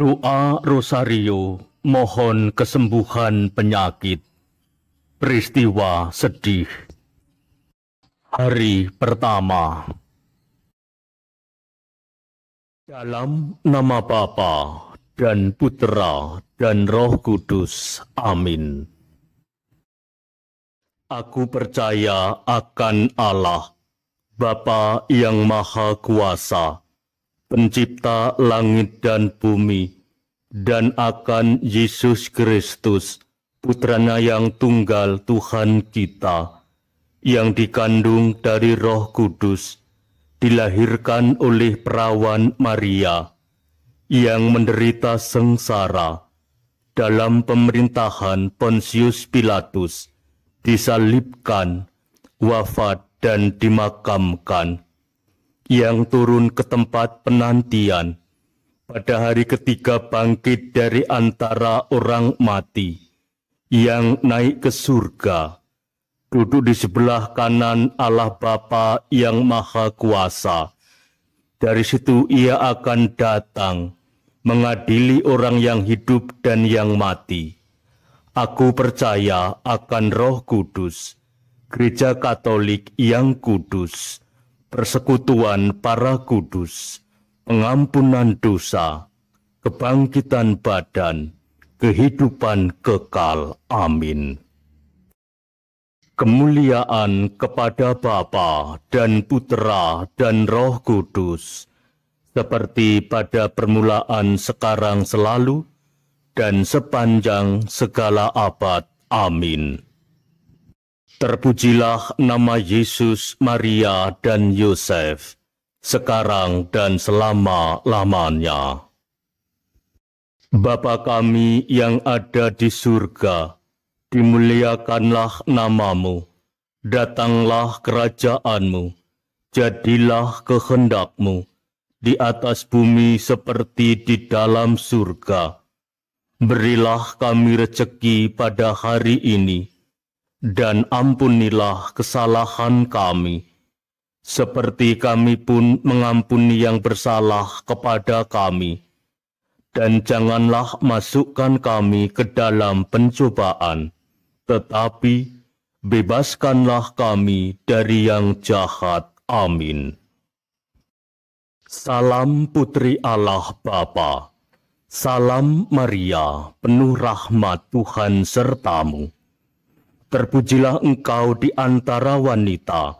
Doa Rosario mohon kesembuhan penyakit. Peristiwa sedih. Hari pertama. Dalam nama Bapa dan Putra dan Roh Kudus. Amin. Aku percaya akan Allah, Bapa yang Maha Kuasa, Pencipta langit dan bumi dan akan Yesus Kristus, putranya yang tunggal Tuhan kita, yang dikandung dari roh kudus, dilahirkan oleh perawan Maria, yang menderita sengsara dalam pemerintahan Pontius Pilatus, disalibkan, wafat dan dimakamkan, yang turun ke tempat penantian, pada hari ketiga bangkit dari antara orang mati yang naik ke surga, duduk di sebelah kanan Allah Bapa yang Maha Kuasa. Dari situ ia akan datang mengadili orang yang hidup dan yang mati. Aku percaya akan Roh Kudus, Gereja Katolik yang kudus, persekutuan para kudus pengampunan dosa, kebangkitan badan, kehidupan kekal. Amin. Kemuliaan kepada Bapa dan Putra dan Roh Kudus, seperti pada permulaan sekarang selalu, dan sepanjang segala abad. Amin. Terpujilah nama Yesus, Maria, dan Yosef, sekarang dan selama-lamanya. Bapa kami yang ada di surga, dimuliakanlah namamu, datanglah kerajaanmu, jadilah kehendakmu, di atas bumi seperti di dalam surga. Berilah kami rezeki pada hari ini, dan ampunilah kesalahan kami, seperti kami pun mengampuni yang bersalah kepada kami. Dan janganlah masukkan kami ke dalam pencobaan, tetapi bebaskanlah kami dari yang jahat. Amin. Salam Putri Allah Bapa, salam Maria, penuh rahmat Tuhan sertamu. Terpujilah engkau di antara wanita,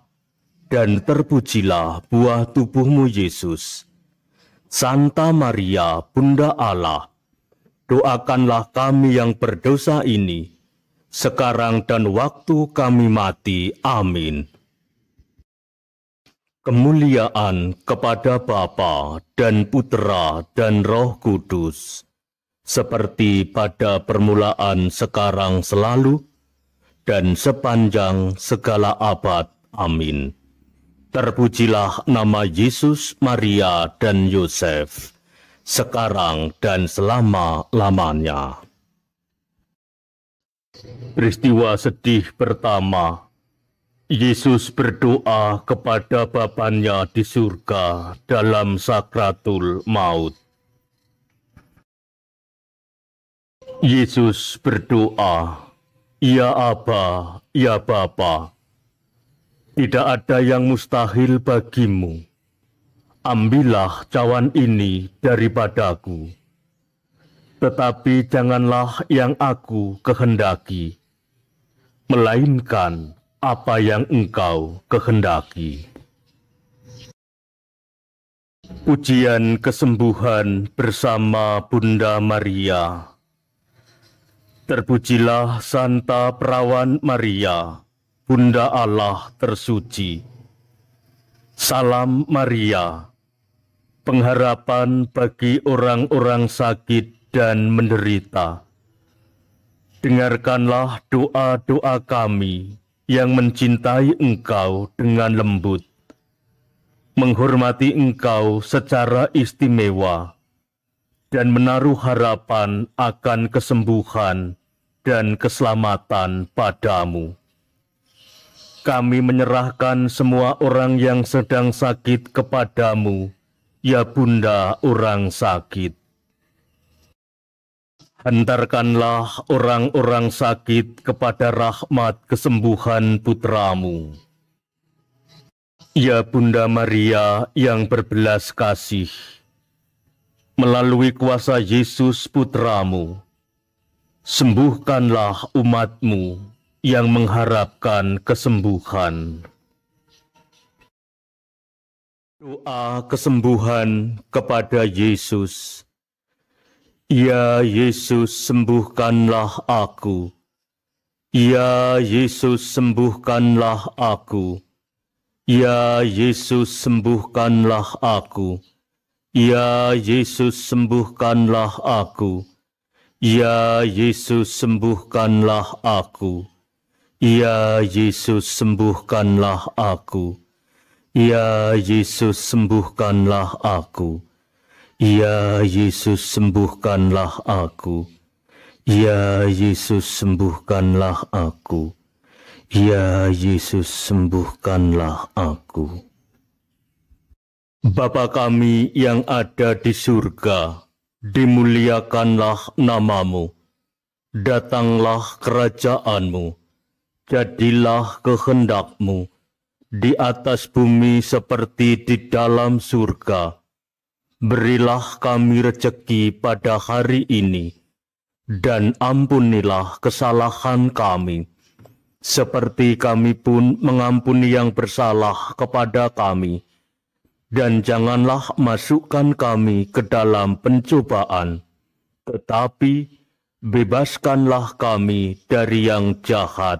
dan terpujilah buah tubuhmu Yesus. Santa Maria, Bunda Allah, doakanlah kami yang berdosa ini, sekarang dan waktu kami mati. Amin. Kemuliaan kepada Bapa dan Putra dan Roh Kudus, seperti pada permulaan sekarang selalu, dan sepanjang segala abad. Amin. Terpujilah nama Yesus, Maria, dan Yosef, sekarang dan selama-lamanya. Peristiwa sedih pertama, Yesus berdoa kepada Bapaknya di surga dalam sakratul maut. Yesus berdoa, Ya Aba, Ya Bapa, tidak ada yang mustahil bagimu. Ambillah cawan ini daripadaku. Tetapi janganlah yang aku kehendaki, melainkan apa yang engkau kehendaki. Pujian kesembuhan bersama Bunda Maria. Terpujilah Santa Perawan Maria Bunda Allah tersuci. Salam Maria, pengharapan bagi orang-orang sakit dan menderita. Dengarkanlah doa-doa kami yang mencintai engkau dengan lembut, menghormati engkau secara istimewa, dan menaruh harapan akan kesembuhan dan keselamatan padamu kami menyerahkan semua orang yang sedang sakit kepadamu, ya Bunda orang sakit. Hantarkanlah orang-orang sakit kepada rahmat kesembuhan putramu. Ya Bunda Maria yang berbelas kasih, melalui kuasa Yesus putramu, sembuhkanlah umatmu yang mengharapkan kesembuhan. Doa kesembuhan kepada Yesus. Ya Yesus, sembuhkanlah aku. Ya Yesus, sembuhkanlah aku. Ya Yesus, sembuhkanlah aku. Ya Yesus, sembuhkanlah aku. Ya Yesus, sembuhkanlah aku. Ya Yesus sembuhkanlah aku. Ya Yesus sembuhkanlah aku. Ya Yesus sembuhkanlah aku. Ya Yesus sembuhkanlah aku. Ya Yesus sembuhkanlah aku. Bapa kami yang ada di surga, dimuliakanlah namamu. Datanglah kerajaanmu jadilah kehendakmu di atas bumi seperti di dalam surga. Berilah kami rejeki pada hari ini, dan ampunilah kesalahan kami, seperti kami pun mengampuni yang bersalah kepada kami. Dan janganlah masukkan kami ke dalam pencobaan, tetapi bebaskanlah kami dari yang jahat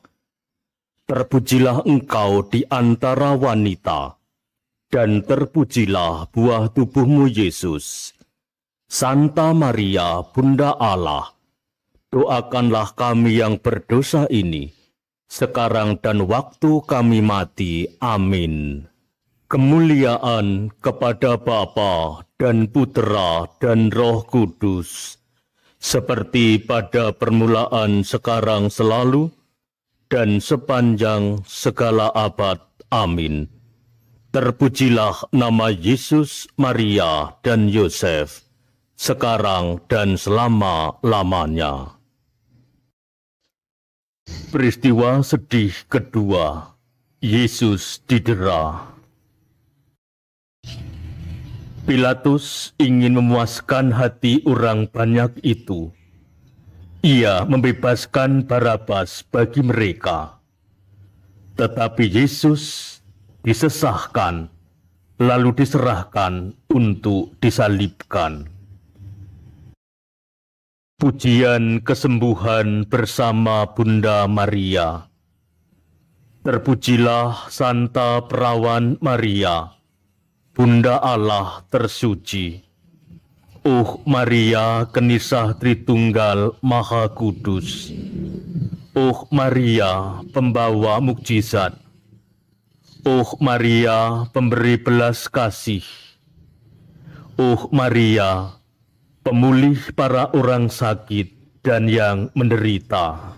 Terpujilah engkau di antara wanita, dan terpujilah buah tubuhmu Yesus. Santa Maria, Bunda Allah, doakanlah kami yang berdosa ini, sekarang dan waktu kami mati. Amin. Kemuliaan kepada Bapa dan Putera dan Roh Kudus, seperti pada permulaan, sekarang, selalu, dan sepanjang segala abad. Amin. Terpujilah nama Yesus, Maria, dan Yosef, sekarang dan selama-lamanya. Peristiwa sedih kedua, Yesus didera. Pilatus ingin memuaskan hati orang banyak itu ia membebaskan Barabas bagi mereka. Tetapi Yesus disesahkan, lalu diserahkan untuk disalibkan. Pujian kesembuhan bersama Bunda Maria. Terpujilah Santa Perawan Maria, Bunda Allah tersuci. Oh Maria, kenisah Tritunggal Maha Kudus. Oh Maria, pembawa mukjizat. Oh Maria, pemberi belas kasih. Oh Maria, pemulih para orang sakit dan yang menderita.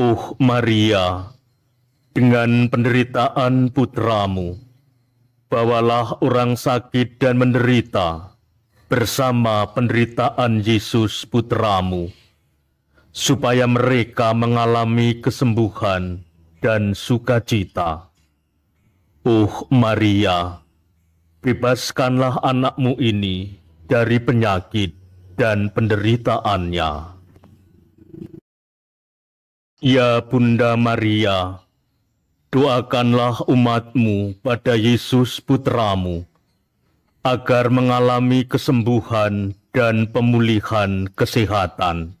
Oh Maria, dengan penderitaan putramu, Bawalah orang sakit dan menderita bersama penderitaan Yesus putramu, supaya mereka mengalami kesembuhan dan sukacita. Oh Maria, bebaskanlah anakmu ini dari penyakit dan penderitaannya. Ya Bunda Maria, Doakanlah umatmu pada Yesus Putramu, agar mengalami kesembuhan dan pemulihan kesehatan.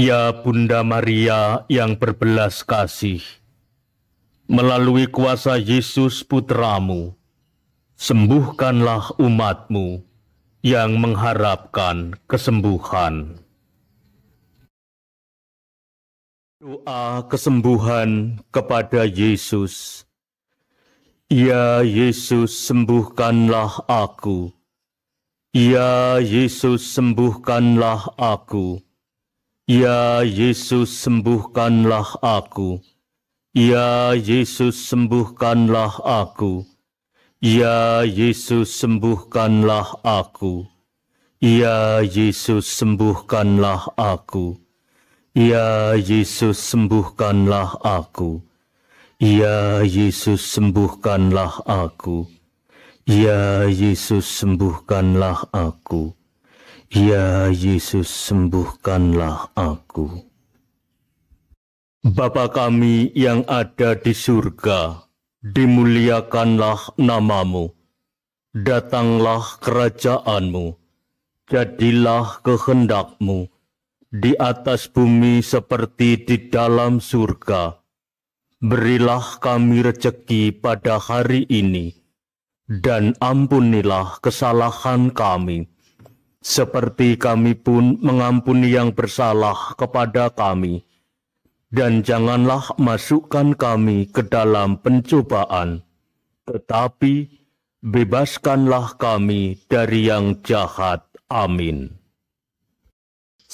Ya Bunda Maria yang berbelas kasih, melalui kuasa Yesus Putramu, sembuhkanlah umatmu yang mengharapkan kesembuhan. Doa kesembuhan kepada Yesus. Ya Yesus, sembuhkanlah aku. Ya Yesus, sembuhkanlah aku. Ya Yesus, sembuhkanlah aku. Ya Yesus, sembuhkanlah aku. Ya Yesus, sembuhkanlah aku. Ya Yesus, sembuhkanlah aku. Ya Yesus, sembuhkanlah aku. Ya Yesus sembuhkanlah aku. Ya Yesus sembuhkanlah aku. Ya Yesus sembuhkanlah aku. Ya Yesus sembuhkanlah aku. Bapa kami yang ada di surga, dimuliakanlah namamu. Datanglah kerajaanmu, jadilah kehendakmu di atas bumi seperti di dalam surga. Berilah kami rejeki pada hari ini, dan ampunilah kesalahan kami, seperti kami pun mengampuni yang bersalah kepada kami. Dan janganlah masukkan kami ke dalam pencobaan, tetapi bebaskanlah kami dari yang jahat. Amin.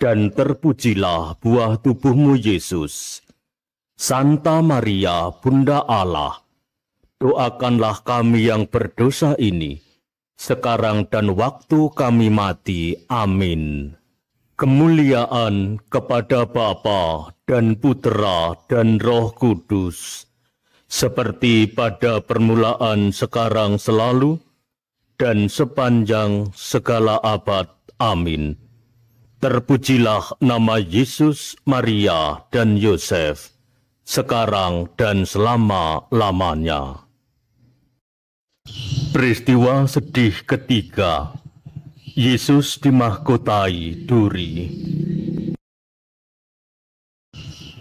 dan terpujilah buah tubuhmu Yesus. Santa Maria, Bunda Allah, doakanlah kami yang berdosa ini, sekarang dan waktu kami mati. Amin. Kemuliaan kepada Bapa dan Putera dan Roh Kudus, seperti pada permulaan sekarang selalu, dan sepanjang segala abad. Amin Terpujilah nama Yesus, Maria, dan Yosef, sekarang dan selama-lamanya. Peristiwa sedih ketiga, Yesus dimahkotai duri.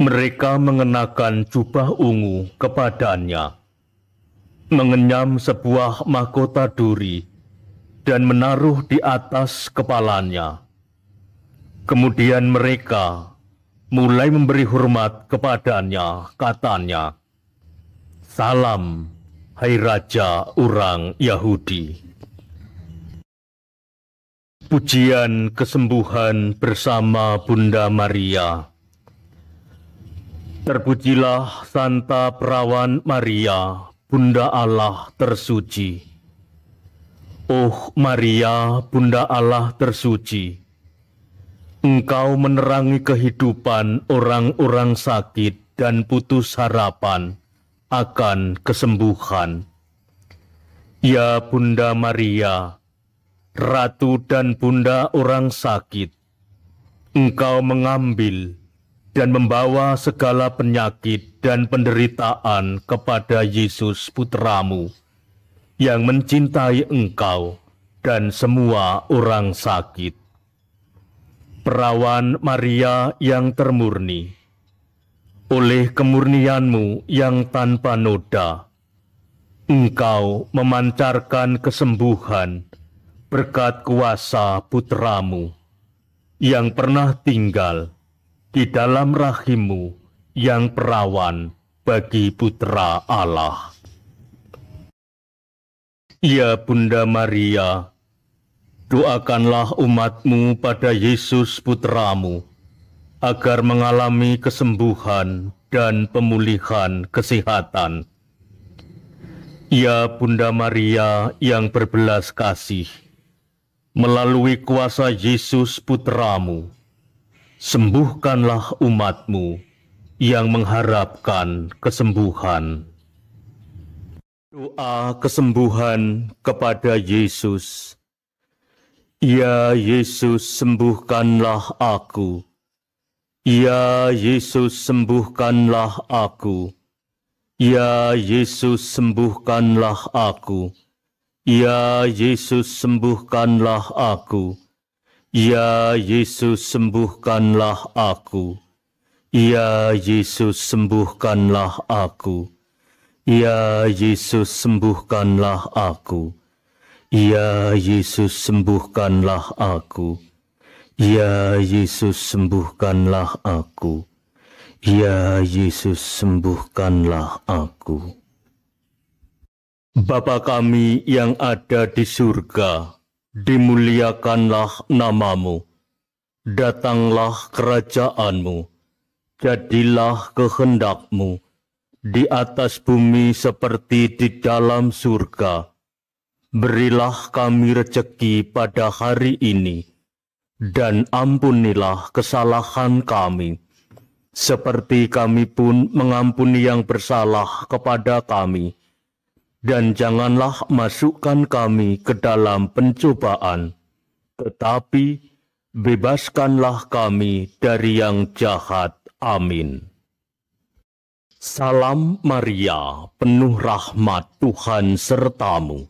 Mereka mengenakan jubah ungu kepadanya, mengenyam sebuah mahkota duri, dan menaruh di atas kepalanya Kemudian mereka mulai memberi hormat kepadanya, katanya, Salam, hai Raja Urang Yahudi. Pujian kesembuhan bersama Bunda Maria. Terpujilah Santa Perawan Maria, Bunda Allah tersuci. Oh Maria, Bunda Allah tersuci, Engkau menerangi kehidupan orang-orang sakit dan putus harapan akan kesembuhan. Ya Bunda Maria, Ratu dan Bunda orang sakit, Engkau mengambil dan membawa segala penyakit dan penderitaan kepada Yesus Putramu yang mencintai Engkau dan semua orang sakit perawan Maria yang termurni, oleh kemurnianmu yang tanpa noda, engkau memancarkan kesembuhan berkat kuasa putramu yang pernah tinggal di dalam rahimmu yang perawan bagi putra Allah. Ya Bunda Maria, Doakanlah umatmu pada Yesus Putramu, agar mengalami kesembuhan dan pemulihan kesehatan. Ya Bunda Maria yang berbelas kasih, melalui kuasa Yesus Putramu, sembuhkanlah umatmu yang mengharapkan kesembuhan. Doa kesembuhan kepada Yesus, Ya Yesus, sembuhkanlah aku. Ya Yesus, sembuhkanlah aku. Ya Yesus, sembuhkanlah aku. Ya Yesus, sembuhkanlah aku. Ya Yesus, sembuhkanlah aku. Ya Yesus, sembuhkanlah aku. Ya Yesus, sembuhkanlah aku. Ya Yesus sembuhkanlah aku. Ya Yesus sembuhkanlah aku. Ya Yesus sembuhkanlah aku. Bapa kami yang ada di surga, dimuliakanlah namamu. Datanglah kerajaanmu. Jadilah kehendakmu di atas bumi seperti di dalam surga. Berilah kami rejeki pada hari ini, dan ampunilah kesalahan kami, seperti kami pun mengampuni yang bersalah kepada kami. Dan janganlah masukkan kami ke dalam pencobaan, tetapi bebaskanlah kami dari yang jahat. Amin. Salam Maria, penuh rahmat Tuhan sertamu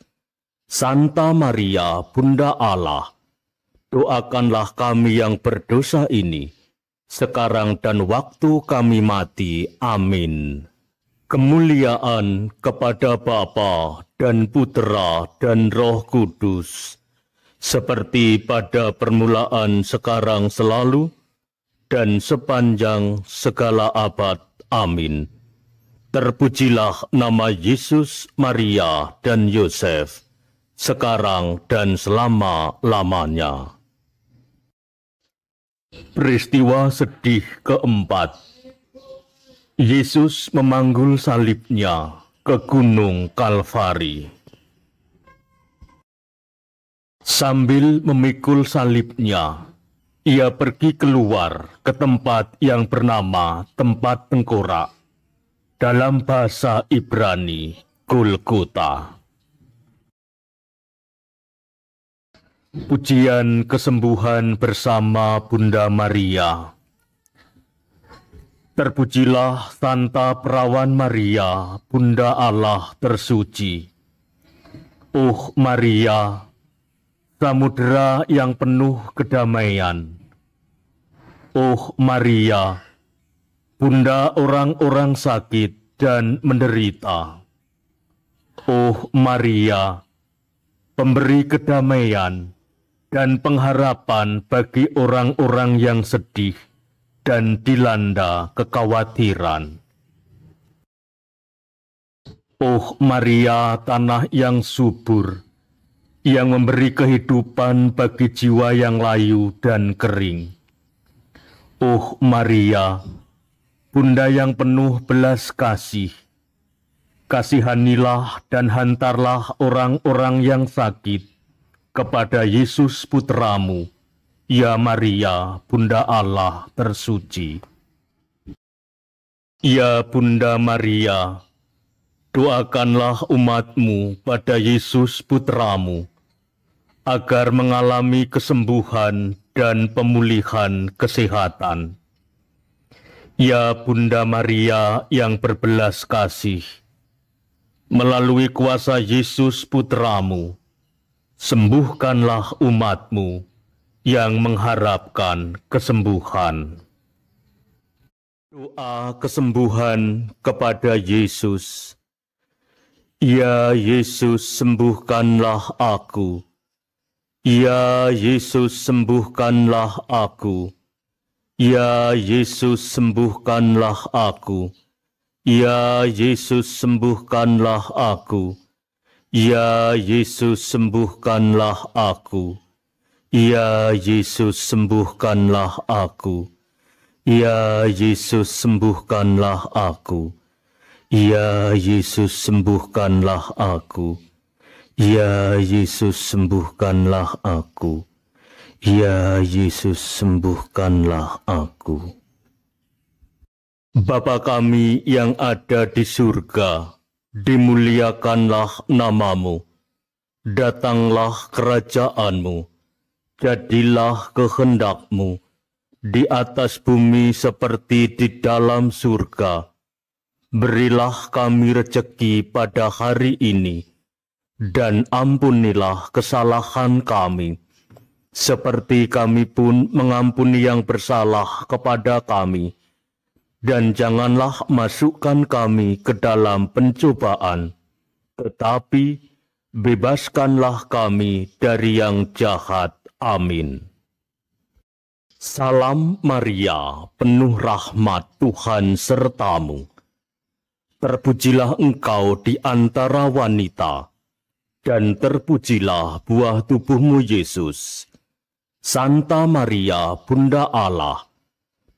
Santa Maria, Bunda Allah, doakanlah kami yang berdosa ini, sekarang dan waktu kami mati. Amin. Kemuliaan kepada Bapa dan Putera dan Roh Kudus, seperti pada permulaan sekarang selalu, dan sepanjang segala abad. Amin. Terpujilah nama Yesus, Maria, dan Yosef sekarang dan selama-lamanya. Peristiwa sedih keempat Yesus memanggul salibnya ke Gunung Kalvari. Sambil memikul salibnya, ia pergi keluar ke tempat yang bernama Tempat Tengkorak dalam bahasa Ibrani, Golgota. Pujian kesembuhan bersama Bunda Maria. Terpujilah Santa Perawan Maria, Bunda Allah tersuci. Oh Maria, samudera yang penuh kedamaian. Oh Maria, Bunda orang-orang sakit dan menderita. Oh Maria, pemberi kedamaian dan pengharapan bagi orang-orang yang sedih dan dilanda kekhawatiran. Oh Maria, tanah yang subur, yang memberi kehidupan bagi jiwa yang layu dan kering. Oh Maria, Bunda yang penuh belas kasih, kasihanilah dan hantarlah orang-orang yang sakit, kepada Yesus putramu, ya Maria, Bunda Allah tersuci. Ya Bunda Maria, doakanlah umatmu pada Yesus putramu, agar mengalami kesembuhan dan pemulihan kesehatan. Ya Bunda Maria yang berbelas kasih, melalui kuasa Yesus putramu, Sembuhkanlah umatmu yang mengharapkan kesembuhan. Doa kesembuhan kepada Yesus. Ya Yesus, sembuhkanlah aku. Ya Yesus, sembuhkanlah aku. Ya Yesus, sembuhkanlah aku. Ya Yesus, sembuhkanlah aku. Ya Yesus sembuhkanlah aku. Ya Yesus sembuhkanlah aku. Ya Yesus sembuhkanlah aku. Ya Yesus sembuhkanlah aku. Ya Yesus sembuhkanlah aku. Ya Yesus sembuhkanlah aku. Bapa kami yang ada di surga, dimuliakanlah namamu, datanglah kerajaanmu, jadilah kehendakmu di atas bumi seperti di dalam surga. Berilah kami rejeki pada hari ini, dan ampunilah kesalahan kami, seperti kami pun mengampuni yang bersalah kepada kami dan janganlah masukkan kami ke dalam pencobaan, tetapi bebaskanlah kami dari yang jahat. Amin. Salam Maria, penuh rahmat Tuhan sertamu. Terpujilah engkau di antara wanita, dan terpujilah buah tubuhmu Yesus. Santa Maria, Bunda Allah,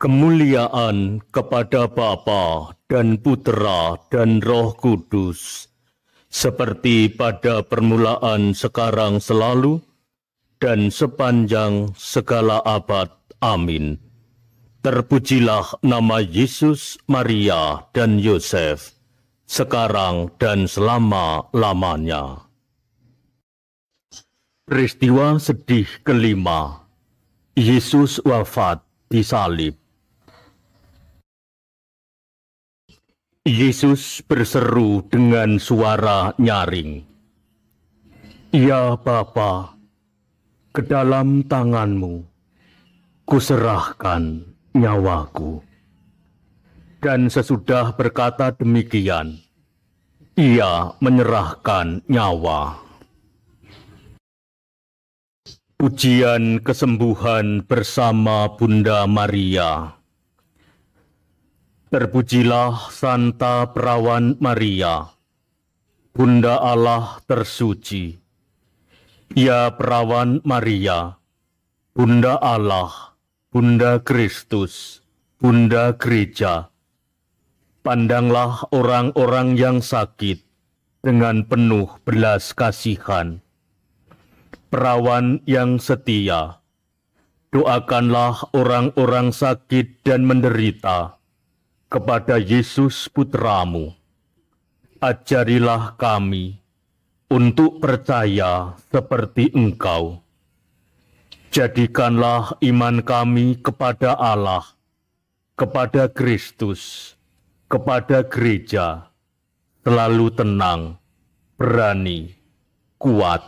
Kemuliaan kepada Bapa dan Putra dan Roh Kudus, seperti pada permulaan sekarang selalu, dan sepanjang segala abad. Amin. Terpujilah nama Yesus, Maria, dan Yosef, sekarang dan selama-lamanya. Peristiwa sedih kelima, Yesus wafat di salib. Yesus berseru dengan suara nyaring, Ya Bapa, ke dalam tanganmu kuserahkan nyawaku. Dan sesudah berkata demikian, ia menyerahkan nyawa. Pujian kesembuhan bersama Bunda Maria. Terpujilah Santa Perawan Maria, Bunda Allah tersuci. Ya Perawan Maria, Bunda Allah, Bunda Kristus, Bunda Gereja, pandanglah orang-orang yang sakit dengan penuh belas kasihan. Perawan yang setia, doakanlah orang-orang sakit dan menderita kepada Yesus Putramu, ajarilah kami untuk percaya seperti Engkau. Jadikanlah iman kami kepada Allah, kepada Kristus, kepada gereja, selalu tenang, berani, kuat,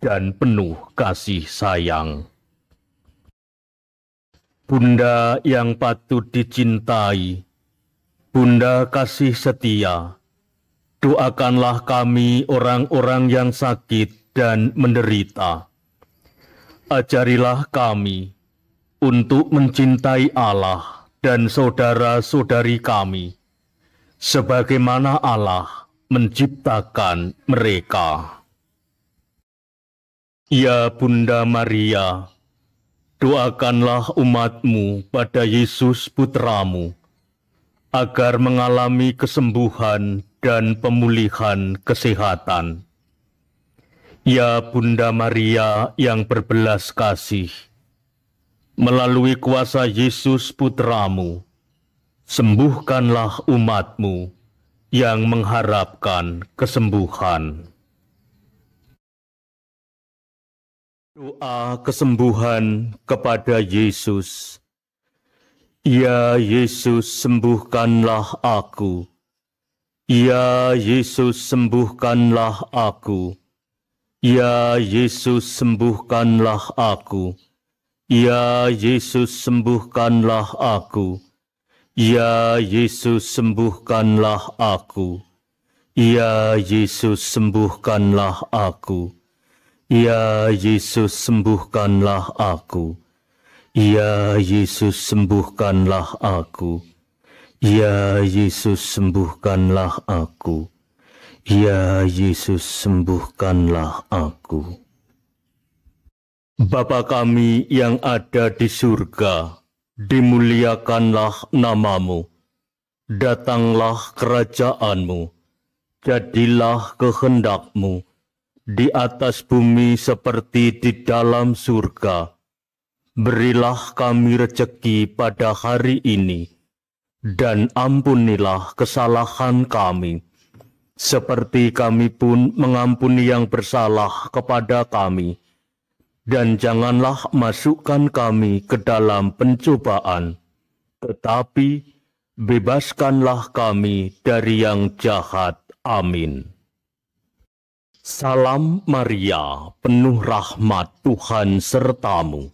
dan penuh kasih sayang. Bunda yang patut dicintai, Bunda kasih setia, doakanlah kami orang-orang yang sakit dan menderita. Ajarilah kami untuk mencintai Allah dan saudara-saudari kami, sebagaimana Allah menciptakan mereka. Ya Bunda Maria, doakanlah umatmu pada Yesus Putramu, agar mengalami kesembuhan dan pemulihan kesehatan. Ya Bunda Maria yang berbelas kasih, melalui kuasa Yesus Putramu, sembuhkanlah umatmu yang mengharapkan kesembuhan. Doa kesembuhan kepada Yesus Ya Yesus, sembuhkanlah aku. Ya Yesus, sembuhkanlah aku. Ya Yesus, sembuhkanlah aku. Ya Yesus, sembuhkanlah aku. Ya Yesus, sembuhkanlah aku. Ya Yesus, sembuhkanlah aku. Ya Yesus, sembuhkanlah aku. Ya Yesus sembuhkanlah aku. Ya Yesus sembuhkanlah aku. Ya Yesus sembuhkanlah aku. Bapa kami yang ada di surga, dimuliakanlah namamu. Datanglah kerajaanmu. Jadilah kehendakmu di atas bumi seperti di dalam surga. Berilah kami rejeki pada hari ini, dan ampunilah kesalahan kami, seperti kami pun mengampuni yang bersalah kepada kami. Dan janganlah masukkan kami ke dalam pencobaan, tetapi bebaskanlah kami dari yang jahat. Amin. Salam Maria, penuh rahmat Tuhan sertamu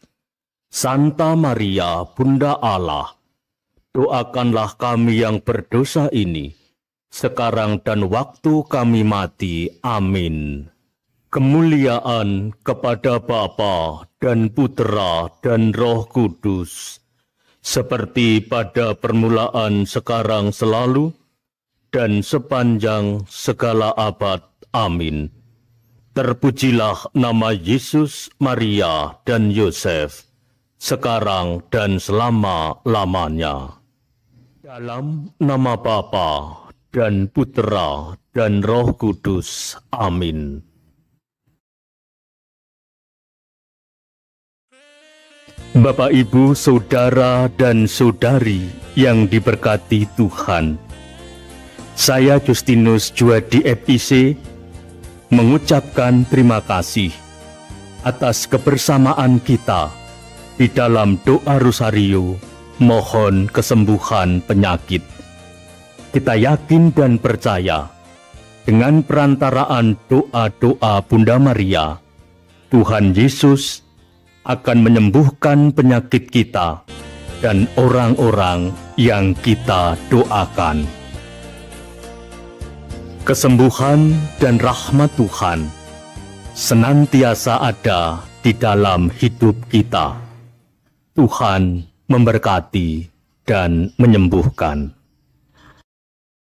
Santa Maria, Bunda Allah, doakanlah kami yang berdosa ini, sekarang dan waktu kami mati. Amin. Kemuliaan kepada Bapa dan Putra dan Roh Kudus, seperti pada permulaan sekarang selalu, dan sepanjang segala abad. Amin. Terpujilah nama Yesus, Maria, dan Yosef sekarang dan selama-lamanya. Dalam nama Bapa dan Putra dan Roh Kudus. Amin. Bapak, Ibu, Saudara, dan Saudari yang diberkati Tuhan. Saya Justinus Juadi FIC mengucapkan terima kasih atas kebersamaan kita di dalam doa Rosario mohon kesembuhan penyakit. Kita yakin dan percaya dengan perantaraan doa-doa Bunda Maria, Tuhan Yesus akan menyembuhkan penyakit kita dan orang-orang yang kita doakan. Kesembuhan dan rahmat Tuhan senantiasa ada di dalam hidup kita. Tuhan memberkati dan menyembuhkan.